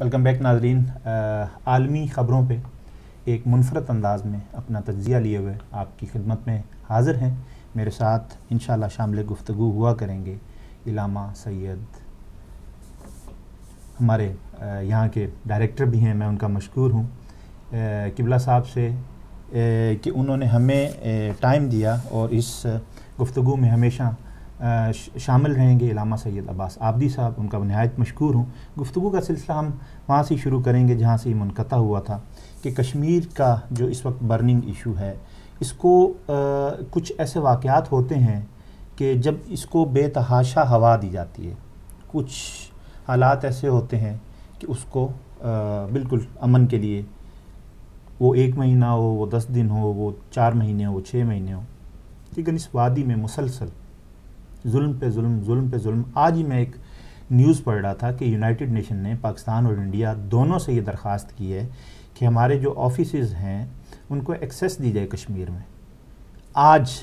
Welcome back नाजरीन आलमी ख़बरों पे एक मुनफरद अंदाज में अपना तजिया लिए हुए आपकी खिदमत में हाज़िर हैं मेरे साथ इन शामिल गुफ्तु हुआ करेंगे इलामा सैद हमारे यहाँ के डायरेक्टर भी हैं मैं उनका मशहूर हूँ किबला साहब से कि उन्होंने हमें टाइम दिया और इस गुफ्तु में हमेशा शामिल रहेंगे इलामा सैद अब्बास आबदी साहब उनका नहायत मशहूर हूँ गुफ्तु का सिलसिला हम वहाँ से शुरू करेंगे जहाँ से ये मुनक़ा हुआ था कि कश्मीर का जो इस वक्त बर्निंग इशू है इसको आ, कुछ ऐसे वाक़ात होते हैं कि जब इसको बेतहाशा हवा दी जाती है कुछ हालात ऐसे होते हैं कि उसको आ, बिल्कुल अमन के लिए वो एक महीना हो वो दस दिन हो वो चार महीने हो छः महीने हो लेकिन इस वादी में मुसलसल जुल्म पे जुल्म जुल्म पे जुल्म आज ही मैं एक न्यूज़ पढ़ रहा था कि यूनाइटेड नेशन ने पाकिस्तान और इंडिया दोनों से ये दरख्वास्त की है कि हमारे जो ऑफिस हैं उनको एक्सेस दी जाए कश्मीर में आज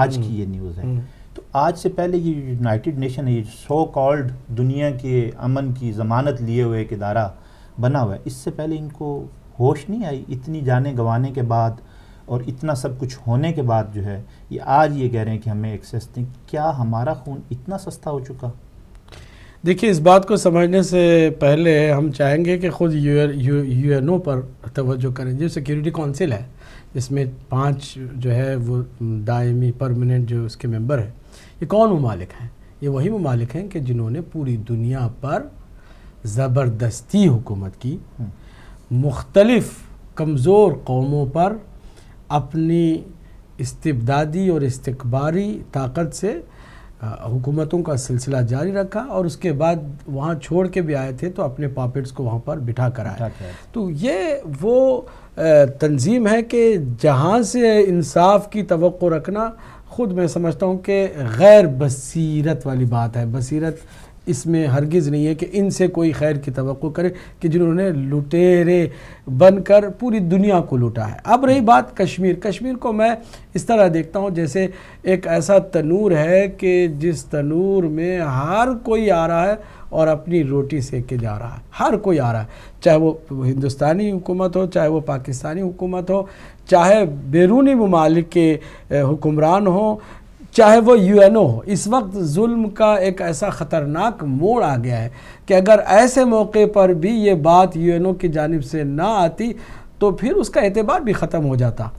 आज की हम्म, ये न्यूज़ है हम्म। तो आज से पहले ये यूनाइटेड नेशन ये सो कॉल्ड दुनिया के अमन की ज़मानत लिए हुए एक इदारा बना हुआ है इससे पहले इनको होश नहीं आई इतनी जाने गंवाने के बाद और इतना सब कुछ होने के बाद जो है ये आज ये कह रहे हैं कि हमें एक्सेस दें क्या हमारा खून इतना सस्ता हो चुका देखिए इस बात को समझने से पहले हम चाहेंगे कि खुद यू एन ओ पर तवज्जो करें जो सिक्योरिटी काउंसिल है जिसमें पांच जो है वो दायमी परमानेंट जो उसके मेंबर हैं ये कौन ममालिक हैं ये वही ममालिक हैं कि जिन्होंने पूरी दुनिया पर ज़बरदस्ती हुकूमत की हम्म। मुख्तलफ़ कमज़ोर कौमों पर अपनी इस्तबदादी और इस्तबारी ताकत से हुकूमतों का सिलसिला जारी रखा और उसके बाद वहाँ छोड़ के भी आए थे तो अपने पॉपिट्स को वहाँ पर बिठा कर आए तो ये वो तंजीम है कि जहाँ से इंसाफ की तो रखना ख़ुद मैं समझता हूँ कि गैर बसीरत वाली बात है बसीरत इसमें हरगिज़ नहीं है कि इनसे कोई खैर की तो करे कि जिन्होंने लुटेरे बनकर पूरी दुनिया को लुटा है अब रही बात कश्मीर कश्मीर को मैं इस तरह देखता हूँ जैसे एक ऐसा तनूर है कि जिस तनूर में हर कोई आ रहा है और अपनी रोटी सेक के जा रहा है हर कोई आ रहा है चाहे वो हिंदुस्तानी हुकूमत हो चाहे वो पाकिस्तानी हुकूमत हो चाहे बैरूनी ममालिक के हुक्मरान हों चाहे वो यूएनओ हो इस वक्त जुल्म का एक ऐसा ख़तरनाक मोड़ आ गया है कि अगर ऐसे मौके पर भी ये बात यूएनओ की जानब से ना आती तो फिर उसका एतबार भी ख़त्म हो जाता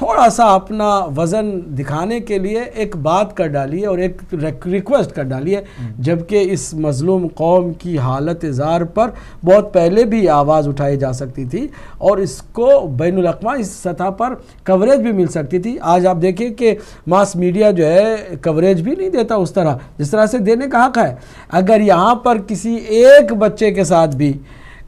थोड़ा सा अपना वज़न दिखाने के लिए एक बात कर डालिए और एक रिक्वेस्ट कर डालिए हम्म। जबकि इस मज़लूम कौम की हालत इज़ार पर बहुत पहले भी आवाज़ उठाई जा सकती थी और इसको बैन अवी इस सतह पर कवरेज भी मिल सकती थी आज आप देखिए कि मास मीडिया जो है कवरेज भी नहीं देता उस तरह जिस तरह से देने का हक़ है अगर यहाँ पर किसी एक बच्चे के साथ भी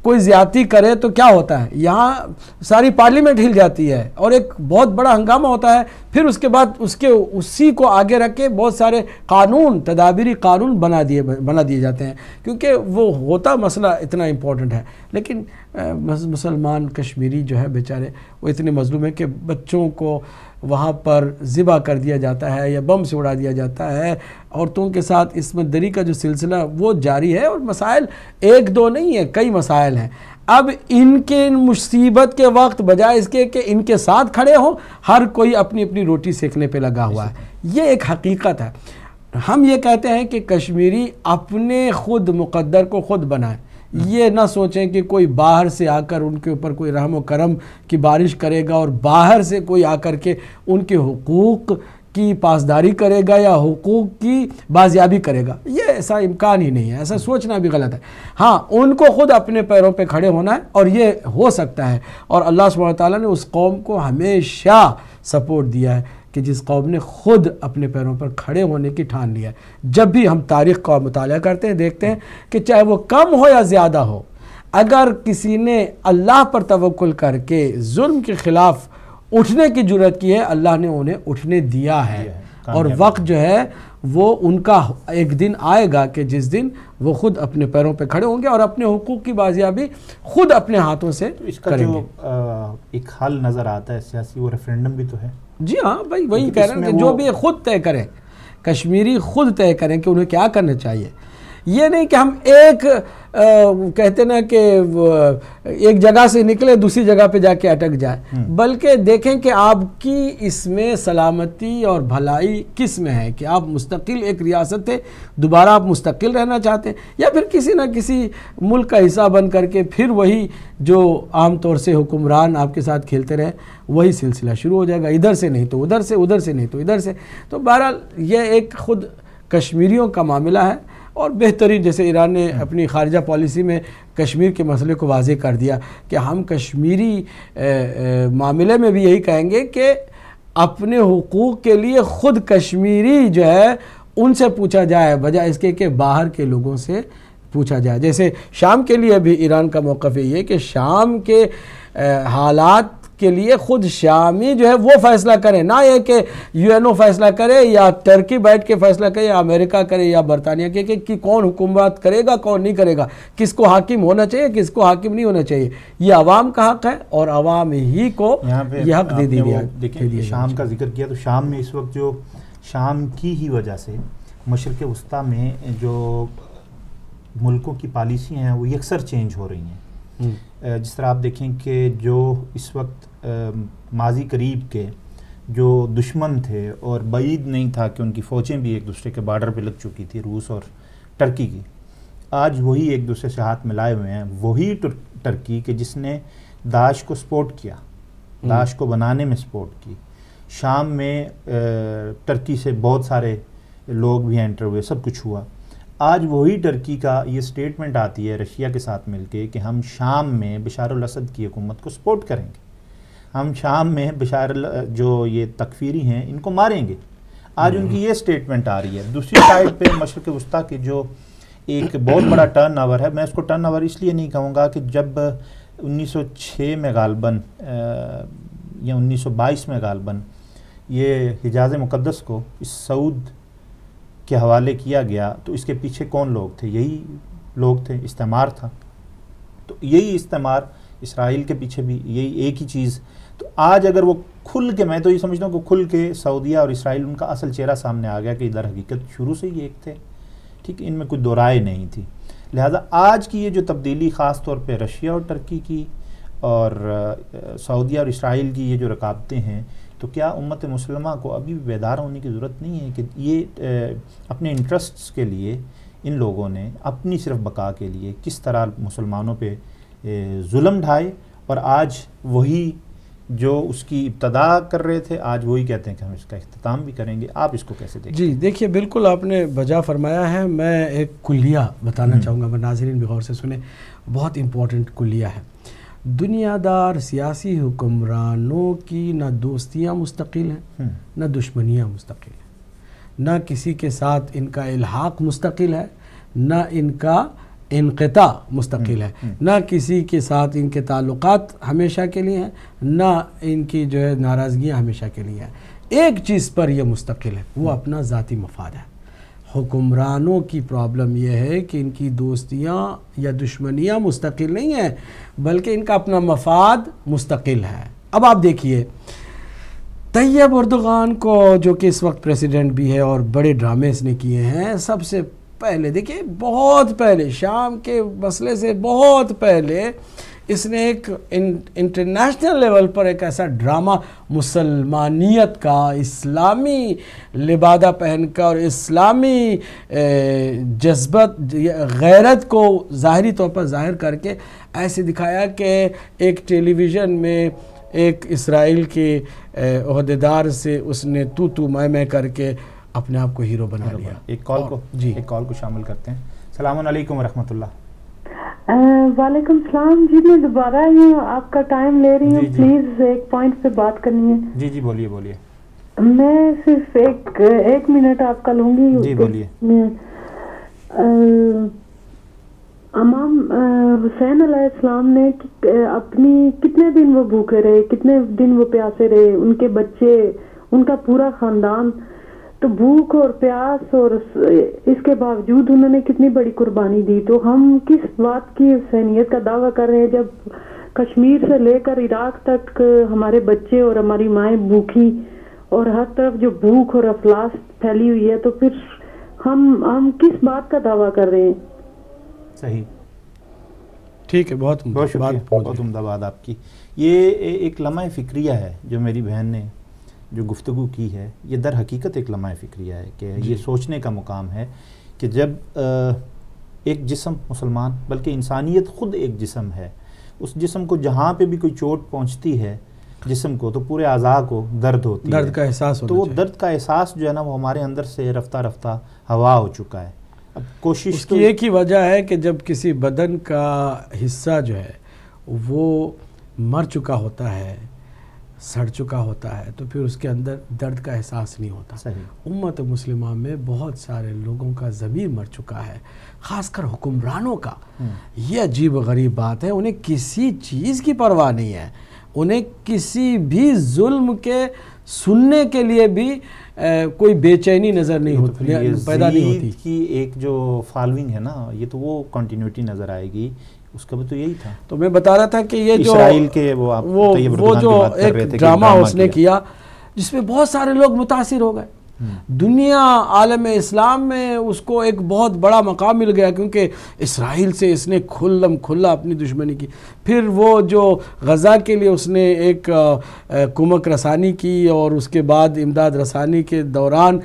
कोई ज्यादा करे तो क्या होता है यहाँ सारी पार्लियामेंट हिल जाती है और एक बहुत बड़ा हंगामा होता है फिर उसके बाद उसके उसी को आगे रख के बहुत सारे कानून तदाबीरी कानून बना दिए बना दिए जाते हैं क्योंकि वो होता मसला इतना इम्पोर्टेंट है लेकिन मुसलमान कश्मीरी जो है बेचारे वो इतने मजलूम हैं कि बच्चों को वहाँ पर ज़िबा कर दिया जाता है या बम से उड़ा दिया जाता है औरतों के साथ इसमें दरी का जो सिलसिला वो जारी है और मसाइल एक दो नहीं है कई मसाइल हैं अब इनके इन मुसीबत के वक्त बजाय इसके कि इनके साथ खड़े हों हर कोई अपनी अपनी रोटी सेकने पर लगा हुआ है ये एक हकीकत है हम ये कहते हैं कि कश्मीरी अपने खुद मुकद्दर को खुद बनाए ये ना सोचें कि कोई बाहर से आकर उनके ऊपर कोई रहम करम की बारिश करेगा और बाहर से कोई आकर के उनके हकूक़ की पासदारी करेगा या हकूक़ की बाजियाबी करेगा ये ऐसा इम्कान ही नहीं है ऐसा सोचना भी गलत है हाँ उनको ख़ुद अपने पैरों पे खड़े होना है और ये हो सकता है और अल्लाह सुबह ताली ने उस कौम को हमेशा सपोर्ट दिया है कि जिस कौम ने ख़ुद अपने पैरों पर खड़े होने की ठान लिया है जब भी हम तारीख़ का मुताल करते हैं देखते हैं कि चाहे वो कम हो या ज़्यादा हो अगर किसी ने अल्लाह पर तवक्ल करके जुल्म के ख़िलाफ़ उठने की जरूरत की है अल्लाह ने उन्हें उठने दिया है और वक्त जो है वो उनका एक दिन आएगा कि जिस दिन वो खुद अपने पैरों पे खड़े होंगे और अपने हुकूक की बाजियाबी खुद अपने हाथों से तो इसका करेंगे। जो आ, एक हल नज़र आता है सियासी वो रेफरेंडम भी तो है जी हाँ भाई वही कह रहे हैं जो भी खुद तय करें कश्मीरी खुद तय करें कि उन्हें क्या करना चाहिए ये नहीं कि हम एक आ, कहते ना कि एक जगह से निकले दूसरी जगह पे जाके अटक जाए हम्म। बल्कि देखें कि आपकी इसमें सलामती और भलाई किस में है कि आप मुस्तकिल एक रियासत है दोबारा आप मुस्तकिल रहना चाहते हैं या फिर किसी ना किसी मुल्क का हिस्सा बन करके फिर वही जो आम तौर से हुक्मरान आपके साथ खेलते रहे वही सिलसिला शुरू हो जाएगा इधर से नहीं तो उधर से उधर से नहीं तो इधर से तो बहरहाल यह एक ख़ुद कश्मीरियों का मामला है और बेहतरीन जैसे ईरान ने अपनी खारजा पॉलिसी में कश्मीर के मसले को वाजे कर दिया कि हम कश्मीरी मामले में भी यही कहेंगे कि अपने हकूक़ के लिए ख़ुद कश्मीरी जो है उनसे पूछा जाए बजाय इसके कि बाहर के लोगों से पूछा जाए जैसे शाम के लिए भी ईरान का मौक़ ये कि शाम के हालात के लिए खुद शामी जो है वो फैसला करें ना ये कि यूएनओ फैसला करे या टर्की बैठ के फैसला करे या अमेरिका करे या बरतानिया के, के कि कौन हुकूमत करेगा कौन नहीं करेगा किसको हाकिम होना चाहिए किसको हाकिम नहीं होना चाहिए ये आवाम का हक है और आवाम ही को ये हक दे दिया देखिए शाम का जिक्र किया तो शाम में इस वक्त जो शाम की ही वजह से मशरक़ वस्ती में जो मुल्कों की पॉलिसी हैं वो अक्सर चेंज हो रही हैं जिस तरह आप देखें कि जो इस वक्त माजी करीब के जो दुश्मन थे और बैद नहीं था कि उनकी फ़ौजें भी एक दूसरे के बार्डर पे लग चुकी थी रूस और टर्की की आज वही एक दूसरे से हाथ मिलाए हुए हैं वही टर्की के जिसने दाश को सपोर्ट किया हम्म। दाश को बनाने में सपोर्ट की शाम में टर्की से बहुत सारे लोग भी एंटर हुए सब कुछ हुआ आज वही टर्की का ये स्टेटमेंट आती है रशिया के साथ मिलके कि हम शाम में बशार असद की हुकूमत को सपोर्ट करेंगे हम शाम में बशार जो ये तकफीरी हैं इनको मारेंगे आज हम्म। उनकी ये स्टेटमेंट आ रही है दूसरी साइड पे मशरक वस्ती की जो एक बहुत बड़ा टर्न आवर है मैं इसको टर्न आवर इसलिए नहीं कहूँगा कि जब 1906 में गालबन या 1922 में गालबन ये हिजाज मुकदस को इस सऊद के हवाले किया गया तो इसके पीछे कौन लोग थे यही लोग थे इस्तेमार था तो यही इस्तेमार इसराइल के पीछे भी यही एक ही चीज़ तो आज अगर वो खुल के मैं तो ये समझता हूँ कि खुल के सऊदिया और इसराइल उनका असल चेहरा सामने आ गया कि इधर हकीकत शुरू से ही एक थे ठीक इनमें कोई दो राय नहीं थी लिहाजा आज की ये जो तब्दीली ख़ास तौर पर रशिया और टर्की की और सऊदिया और इसराइल की ये जो रकाबतें हैं तो क्या उम्मत मुसलमा को अभी भी बेदार होने की ज़रूरत नहीं है कि ये अपने इंटरेस्ट्स के लिए इन लोगों ने अपनी सिर्फ बका के लिए किस तरह मुसलमानों पे जुल्म ढाए और आज वही जो उसकी इब्तदा कर रहे थे आज वही कहते हैं कि हम इसका अख्ताम भी करेंगे आप इसको कैसे देखें जी देखिए बिल्कुल आपने बजा फरमाया है मैं एक कुलिया बताना हम्म। चाहूँगा मैं नाजरीन भी गौर से सुने बहुत इम्पोर्टेंट कुलिया है दुनियादार सियासी हुक्मरानों की ना दोस्तियाँ मुस्तकिल हैं हम्म। ना दुश्मनियाँ मुस्तकिल हैं ना किसी के साथ इनका इल्हाक मुस्तकिल है ना इनका इनकता मुस्तकिल है हम्म, हम्म। ना किसी के साथ इनके ताल्लुकात हमेशा के लिए हैं ना इनकी जो है नाराज़गियाँ हमेशा के लिए हैं एक चीज़ पर यह मुस्तकिल है वो अपना ज़ाती मफाद है हुकुमरानों की प्रॉब्लम यह है कि इनकी दोस्तियाँ या दुश्मनियाँ मुस्तकिल नहीं हैं बल्कि इनका अपना मफाद मुस्तकिल है अब आप देखिए तैयब उर्दगान को जो कि इस वक्त प्रेसिडेंट भी है और बड़े ड्रामे इसने किए हैं सबसे पहले देखिए बहुत पहले शाम के मसले से बहुत पहले इसने एक इंटरनेशनल लेवल पर एक ऐसा ड्रामा मुसलमानियत का इस्लामी लिबादा पहनकर और इस्लामी जज्बत गैरत को ज़ाहरी तौर पर ज़ाहिर करके ऐसे दिखाया कि एक टेलीविज़न में एक इसराइल के अहदेदार से उसने तू तू मैं मैं करके अपने आप को हीरो बना लिया एक कॉल को जी एक कॉल को शामिल करते हैं सलामकम वरहमल वालेकुम सलाम जी मैं दोबारा ये आपका टाइम ले रही हूँ प्लीज एक पॉइंट पे बात करनी है जी जी बोलिए बोलिए मैं सिर्फ एक एक मिनट आपका लूंगी जी बोलिए अमाम हुसैन अलैहिस्सलाम ने अपनी कितने दिन वो भूखे रहे कितने दिन वो प्यासे रहे उनके बच्चे उनका पूरा खानदान तो भूख और प्यास और इसके बावजूद उन्होंने कितनी बड़ी कुर्बानी दी तो हम किस बात की सहनीत का दावा कर रहे हैं जब कश्मीर से लेकर इराक तक हमारे बच्चे और हमारी माएँ भूखी और हर तरफ जो भूख और अफलास फैली हुई है तो फिर हम हम किस बात का दावा कर रहे हैं सही ठीक है बहुत बहुत बहुत उमदाबाद आपकी ये एक लम्हा फिक्रिया है जो मेरी बहन ने जो गुफ्तु की है ये दर हकीकत एक लम्हा फ़िक्रिया है कि ये सोचने का मुकाम है कि जब एक जिसम मुसलमान बल्कि इंसानियत ख़ुद एक जिसम है उस जिसम को जहाँ पे भी कोई चोट पहुँचती है जिसम को तो पूरे अज़ा को दर्द होती दर्द है का एहसास तो वो दर्द का एहसास जो है ना वो हमारे अंदर से रफ्ता रफ्ता हवा हो चुका है अब कोशिश तो एक ही वजह है कि जब किसी बदन का हिस्सा जो है वो मर चुका होता है सड़ चुका होता है तो फिर उसके अंदर दर्द का एहसास नहीं होता उम्मत मुस्लिमा में बहुत सारे लोगों का ज़मीर मर चुका है ख़ासकर हुक्मरानों का हम्म। ये अजीब गरीब बात है उन्हें किसी चीज़ की परवाह नहीं है उन्हें किसी भी जुल्म के सुनने के लिए भी ए, कोई बेचैनी नज़र नहीं तो होती तो पैदा नहीं होती कि एक जो फॉलोइंग है ना ये तो वो कंटिन्यूटी नज़र आएगी उसका भी तो यही था तो मैं बता रहा था कि ये जो इसराइल के वो आप वो, तो वो जो एक ड्रामा उसने किया जिसमें बहुत सारे लोग मुतासर हो गए हम्म। दुनिया आलम इस्लाम में उसको एक बहुत बड़ा मकाम मिल गया क्योंकि इसराइल से इसने खुल्लम खुल्ला अपनी दुश्मनी की फिर वो जो गज़ा के लिए उसने एक कुमक रसानी की और उसके बाद इमदाद रसानी के दौरान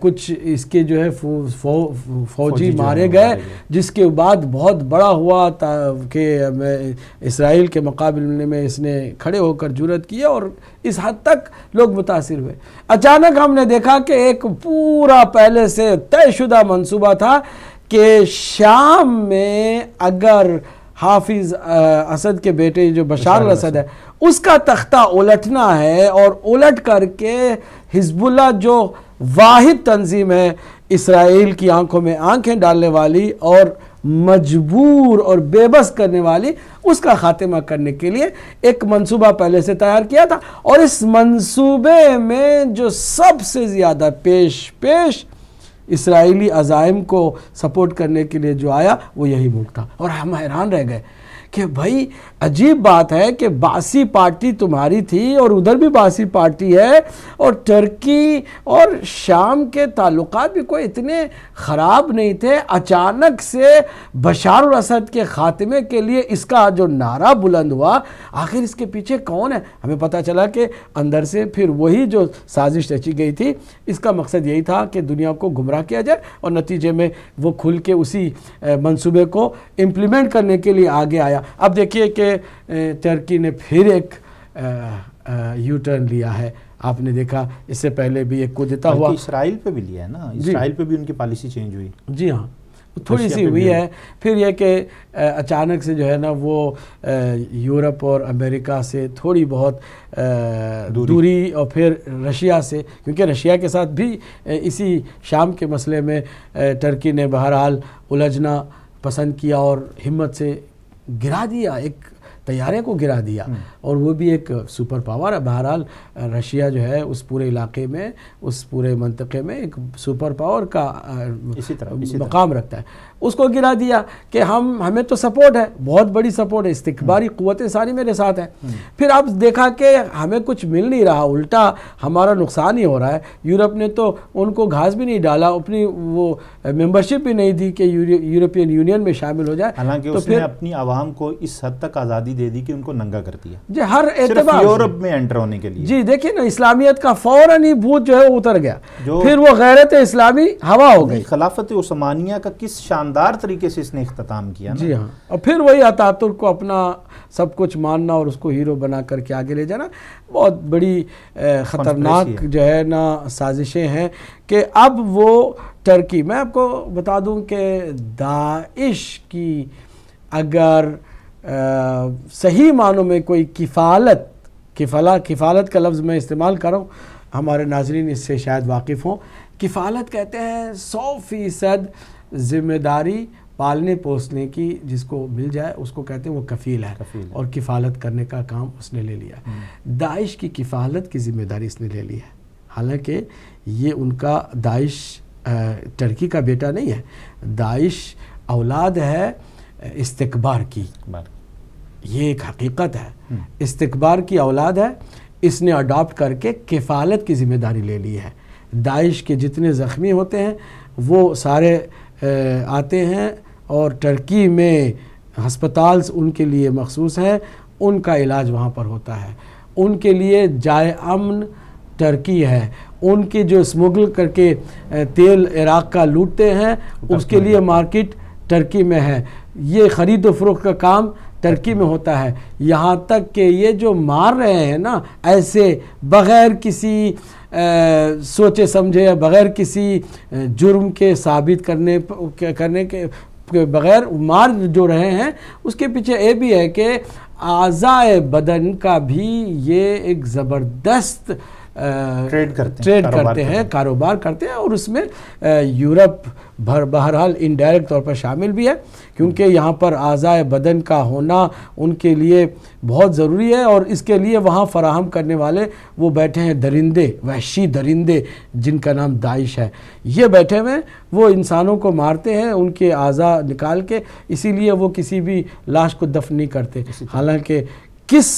कुछ इसके जो है फौ, फौ, फौजी, मारे गए जिसके बाद बहुत बड़ा हुआ कि इसराइल के मुकाबले में इसने खड़े होकर जरूरत किया और इस हद तक लोग मुतासर हुए अचानक हमने देखा कि एक पूरा पहले से तयशुदा मंसूबा था कि शाम में अगर हाफिज असद के बेटे जो बशार असद है उसका तख्ता उलटना है और उलट करके हिजबुल्ला जो वाहिद तंजीम है इसराइल की आंखों में आंखें डालने वाली और मजबूर और बेबस करने वाली उसका खात्मा करने के लिए एक मंसूबा पहले से तैयार किया था और इस मंसूबे में जो सबसे ज़्यादा पेश पेश इसराइली अजाइम को सपोर्ट करने के लिए जो आया वो यही मुल्क था और हम हैरान रह गए कि भाई अजीब बात है कि बासी पार्टी तुम्हारी थी और उधर भी बासी पार्टी है और टर्की और शाम के ताल्लुक भी कोई इतने ख़राब नहीं थे अचानक से बशार असद के ख़ात्मे के लिए इसका जो नारा बुलंद हुआ आखिर इसके पीछे कौन है हमें पता चला कि अंदर से फिर वही जो साजिश रची गई थी इसका मकसद यही था कि दुनिया को गुमराह किया जाए और नतीजे में वो खुल के उसी मनसूबे को इम्प्लीमेंट करने के लिए आगे आया गया अब देखिए कि टर्की ने फिर एक यू टर्न लिया है आपने देखा इससे पहले भी एक कुदता हुआ इसराइल पे भी लिया है ना इसराइल पे भी उनकी पॉलिसी चेंज हुई जी हाँ तो थोड़ी सी हुई है फिर यह कि अचानक से जो है ना वो यूरोप और अमेरिका से थोड़ी बहुत दूरी, दूरी और फिर रशिया से क्योंकि रशिया के साथ भी इसी शाम के मसले में टर्की ने बहरहाल उलझना पसंद किया और हिम्मत से गिरा दिया एक तैयारे को गिरा दिया हम्म। और वो भी एक सुपर पावर है बहरहाल रशिया जो है उस पूरे इलाके में उस पूरे मनतके में एक सुपर पावर का इसी तरह, इसी मकाम रखता है उसको गिरा दिया कि हम हमें तो सपोर्ट है बहुत बड़ी सपोर्ट है इस्तबारी हम्म। क़वतें सारी मेरे साथ हैं हम्म। फिर अब देखा कि हमें कुछ मिल नहीं रहा उल्टा हमारा नुकसान ही हो रहा है यूरोप ने तो उनको घास भी नहीं डाला अपनी वो मेम्बरशिप भी नहीं दी कि यूरोपियन यूनियन में शामिल हो जाए हालांकि तो फिर अपनी आवाम को इस हद तक आज़ादी दे दी कि उनको नंगा कर दिया जी हर एतबार यूरोप में एंटर होने के लिए जी देखिए ना इस्लामियत का फ़ौरन ही भूत जो है वो उतर गया फिर वो गैरत इस्लामी हवा हो गई खिलाफत उस्मानिया का किस शान शानदार तरीके से इसने अख्ताम किया जी हाँ और फिर वही अतातुर्क को अपना सब कुछ मानना और उसको हीरो बना करके आगे ले जाना बहुत बड़ी ख़तरनाक जो है ना साजिशें हैं कि अब वो टर्की मैं आपको बता दूं कि दाइश की अगर आ, सही मानों में कोई किफ़ालत किफला किफ़ालत का लफ्ज़ मैं इस्तेमाल कर रहा हूँ हमारे नाजरीन इससे शायद वाकिफ़ हों किफ़ालत कहते हैं सौ फ़ीसद जिम्मेदारी पालने पोसने की जिसको मिल जाए उसको कहते हैं वो कफील है, कफील है। और किफ़ालत करने का काम उसने ले लिया हम्म। दाइश की किफ़ालत की जिम्मेदारी इसने ले ली है हालांकि ये उनका दाइश टर्की का बेटा नहीं है दाइश औलाद है इस्तकबार की ये एक हकीकत है हम्म। इस्तकबार की औलाद है इसने अडॉप्ट करके किफ़ालत की जिम्मेदारी ले ली है दाइश के जितने ज़ख्मी होते हैं वो सारे आते हैं और टर्की में हस्पताल उनके लिए मखसूस हैं उनका इलाज वहाँ पर होता है उनके लिए जाय अमन टर्की है उनके जो स्मगल करके तेल इराक़ का लूटते हैं उसके लिए मार्केट टर्की में है ये ख़रीद फरोख का काम टर्की में होता है यहाँ तक कि ये जो मार रहे हैं ना ऐसे बग़ैर किसी सोचे समझे या बगैर किसी जुर्म के साबित करने करने के बगैर मार जो रहे हैं उसके पीछे ये भी है कि आज़ाए बदन का भी ये एक ज़बरदस्त ट्रेड करते ट्रेड करते हैं कारोबार करते हैं और उसमें यूरोप भर बहरहाल इनडायरेक्ट तौर पर शामिल भी है क्योंकि हम्म। यहाँ पर आज़ाए बदन का होना उनके लिए बहुत ज़रूरी है और इसके लिए वहाँ फराहम करने वाले वो बैठे हैं दरिंदे वहशी दरिंदे जिनका नाम दाइश है ये बैठे हुए वो इंसानों को मारते हैं उनके आज़ा निकाल के इसीलिए वो किसी भी लाश को दफन नहीं करते हालांकि किस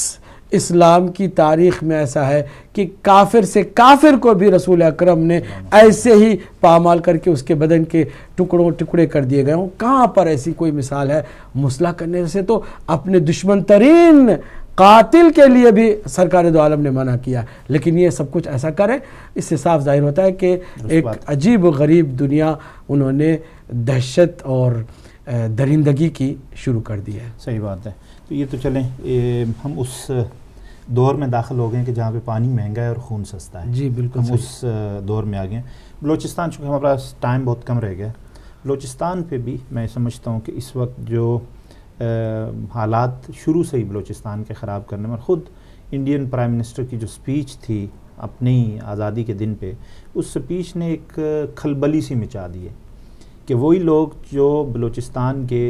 इस्लाम की तारीख में ऐसा है कि काफिर से काफिर को भी रसूल अकरम ने ऐसे ही पामाल करके उसके बदन के टुकड़ों टुकड़े कर दिए गए हों कहाँ पर ऐसी कोई मिसाल है मुसला करने से तो अपने दुश्मन तरीन कातिल के लिए भी सरकार दो आलम ने मना किया लेकिन ये सब कुछ ऐसा करें इससे साफ जाहिर होता है कि एक अजीब गरीब दुनिया उन्होंने दहशत और दरिंदगी की शुरू कर दी है सही बात है तो ये तो चलें ए, हम उस दौर में दाखिल हो गए हैं कि जहाँ पे पानी महंगा है और खून सस्ता है जी बिल्कुल हम उस दौर में आ गए बलोचिस्तान चूँकि हमारे पास टाइम बहुत कम रह गया बलोचिस्तान पे भी मैं समझता हूँ कि इस वक्त जो आ, हालात शुरू से ही बलोचिस्तान के ख़राब करने में ख़ुद इंडियन प्राइम मिनिस्टर की जो स्पीच थी अपनी आज़ादी के दिन पर उस स्पीच ने एक खलबली सी मिचा दी है कि वही लोग जो बलूचिस्तान के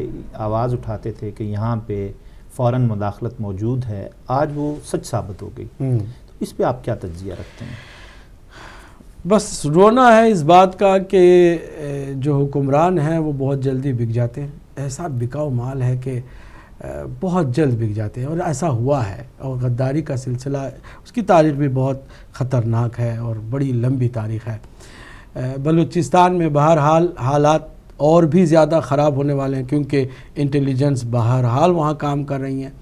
आवाज़ उठाते थे कि यहाँ पे फ़ौर मुदाखलत मौजूद है आज वो सच साबित हो गई हम्म। तो इस पर आप क्या तजिया रखते हैं बस रोना है इस बात का कि जो हुक्मरान हैं वो बहुत जल्दी बिक जाते हैं ऐसा बिकाऊ माल है कि बहुत जल्द बिक जाते हैं और ऐसा हुआ है और गद्दारी का सिलसिला उसकी तारीख भी बहुत ख़तरनाक है और बड़ी लंबी तारीख है बलूचिस्तान में बहरहाल हालात और भी ज़्यादा ख़राब होने वाले हैं क्योंकि इंटेलिजेंस बहरहाल वहाँ काम कर रही हैं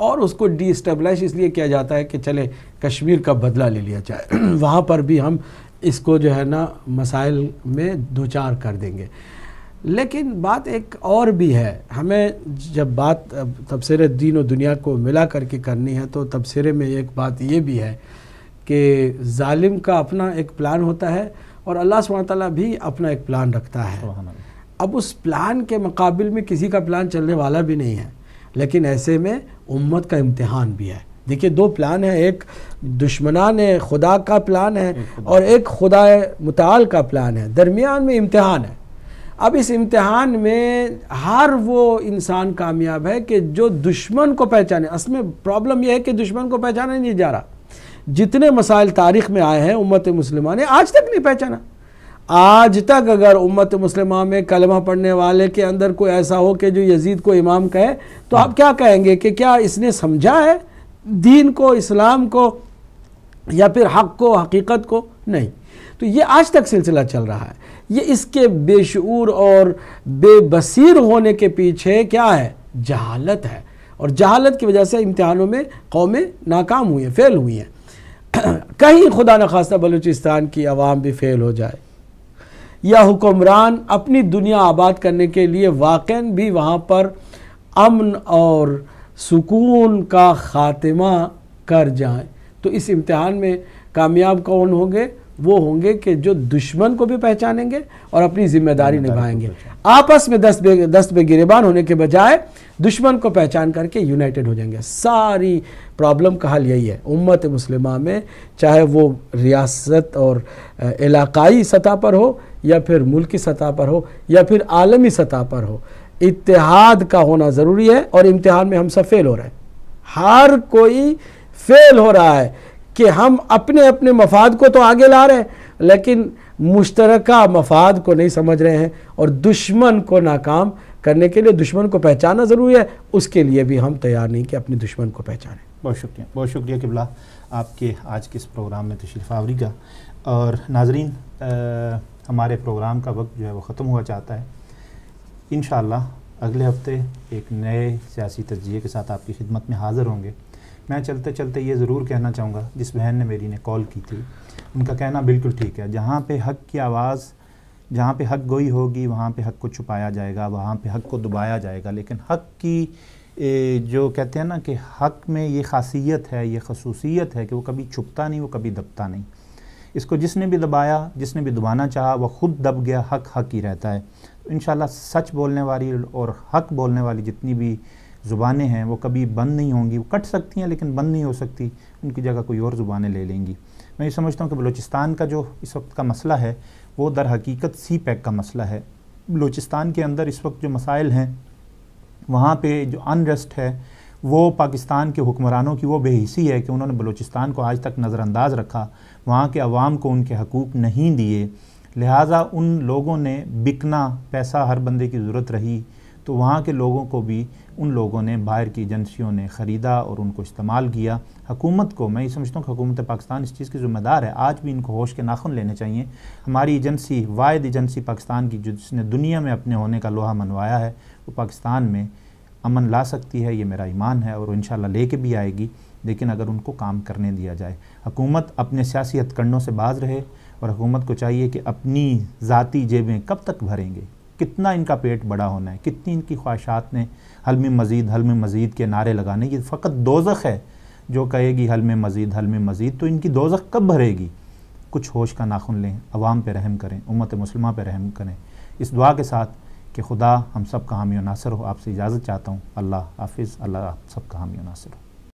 और उसको डिस्टेबलाइज इसलिए किया जाता है कि चले कश्मीर का बदला ले लिया जाए वहाँ पर भी हम इसको जो है ना मसाइल में दो चार कर देंगे लेकिन बात एक और भी है हमें जब बात तबसरे दीन और दुनिया को मिला करके करनी है तो तबसरे में एक बात ये भी है कि ालिम का अपना एक प्लान होता है और अल्लाह सुबह ताली भी अपना एक प्लान रखता है अब उस प्लान के मुकाबल में किसी का प्लान चलने वाला भी नहीं है लेकिन ऐसे में उम्मत का इम्तहान भी है देखिए दो प्लान है एक दुश्मनान है खुदा का प्लान है और एक खुदा मुताल का प्लान है दरमियान में इम्तहान है अब इस इम्तहान में हर वो इंसान कामयाब है कि जो दुश्मन को पहचाने असल में प्रॉब्लम यह है कि दुश्मन को पहचाना नहीं जा रहा जितने मसाइल तारीख में आए हैं उम्मत मुसलमान ने आज तक नहीं पहचाना आज तक अगर उम्मत मुस्लिम में कलमा पढ़ने वाले के अंदर कोई ऐसा हो कि जो यजीद को इमाम कहे तो आप क्या कहेंगे कि क्या इसने समझा है दीन को इस्लाम को या फिर हक को हकीकत को नहीं तो ये आज तक सिलसिला चल रहा है ये इसके बेशूर और बेबसीर होने के पीछे क्या है जहालत है और जहालत की वजह से इम्तहानों में कौमें नाकाम हुई हैं फेल हुई हैं कहीं खुदा न खास्ता बलूचिस्तान की आवाम भी फेल हो जाए या हुक्मरान अपनी दुनिया आबाद करने के लिए वाक़ भी वहाँ पर अमन और सुकून का ख़ात्मा कर जाएँ तो इस इम्तहान में कामयाब कौन होंगे वो होंगे कि जो दुश्मन को भी पहचानेंगे और अपनी जिम्मेदारी निभाएंगे आपस में दस बे दस बे गिरेबान होने के बजाय दुश्मन को पहचान करके यूनाइटेड हो जाएंगे सारी प्रॉब्लम का हल यही है उम्मत मुस्लिम में चाहे वो रियासत और इलाकाई सतह पर हो या फिर मुल्की सतह पर हो या फिर आलमी सतह पर हो इतिहाद का होना ज़रूरी है और इम्तहान में हम सब फेल हो रहे हैं हर कोई फेल हो रहा है कि हम अपने अपने मफाद को तो आगे ला रहे हैं लेकिन मुश्तरक मफाद को नहीं समझ रहे हैं और दुश्मन को नाकाम करने के लिए दुश्मन को पहचाना ज़रूरी है उसके लिए भी हम तैयार नहीं कि अपने दुश्मन को पहचानें बहुत शुक्रिया बहुत शुक्रिया किबला आपके आज के इस प्रोग्राम में तशरीफ़ आवरी का और नाजरीन आ, हमारे प्रोग्राम का वक्त जो है वो ख़त्म हुआ चाहता है इन अगले हफ्ते एक नए सियासी तजिए के साथ आपकी खिदमत में हाज़िर होंगे मैं चलते चलते ये ज़रूर कहना चाहूँगा जिस बहन ने मेरी ने कॉल की थी उनका कहना बिल्कुल ठीक है जहाँ पे हक की आवाज़ जहाँ पे हक गोई होगी वहाँ पे हक को छुपाया जाएगा वहाँ पे हक को दबाया जाएगा लेकिन हक की ए, जो कहते हैं ना कि हक में ये खासियत है ये खसूसियत है कि वो कभी छुपता नहीं वो कभी दबता नहीं इसको जिसने भी दबाया जिसने भी दबाना चाहा वह खुद दब गया हक हक ही रहता है इन सच बोलने वाली और हक बोलने वाली जितनी भी ज़ुबानें हैं वो कभी बंद नहीं होंगी वो कट सकती हैं लेकिन बंद नहीं हो सकती उनकी जगह कोई और ज़ुबानें ले लेंगी मैं ये समझता हूँ कि बलूचिस्तान का जो इस वक्त का मसला है वो दर हकीकत सी पैक का मसला है बलूचिस्तान के अंदर इस वक्त जो मसाइल हैं वहाँ पर जो अनरेस्ट है वो पाकिस्तान के हुक्मरानों की वो बेहिसी है कि उन्होंने बलूचिस्तान को आज तक नज़रअंदाज रखा वहाँ के आवाम को उनके हकूक़ नहीं दिए लिहाजा उन लोगों ने बिकना पैसा हर बंदे की ज़रूरत रही तो वहाँ के लोगों को भी उन लोगों ने बाहर की एजेंसियों ने ख़रीदा और उनको इस्तेमाल किया हुकूमत को मैं ये समझता हूँ कि हुकूमत पाकिस्तान इस चीज़ की ज़िम्मेदार है आज भी इनको होश के नाखुन लेने चाहिए हमारी एजेंसी वायद एजेंसी पाकिस्तान की जिसने दुनिया में अपने होने का लोहा मनवाया है वो पाकिस्तान में अमन ला सकती है ये मेरा ईमान है और इन शाला ले के भी आएगी लेकिन अगर उनको काम करने दिया जाए हकूमत अपने सियासी हथकंडों से बाज रहे और हकूमत को चाहिए कि अपनी ज़ाती जेबें कब तक भरेंगे कितना इनका पेट बड़ा होना है कितनी इनकी ख्वाहिशात ने हल में मज़ीद हल में मज़ीद के नारे लगाने ये फ़कत दोजख है जो कहेगी हल में मज़ीद हल में मज़ीद तो इनकी दोजख कब भरेगी कुछ होश का नाखुन लें आवाम पर रहम करें उमत मुसलमा पर रहम करें इस दुआ के साथ कि खुदा हम सब का हामी नासर हो आपसे इजाज़त चाहता हूँ अल्लाह हाफिज़ अल्लाह आप सब का हामी नासर हो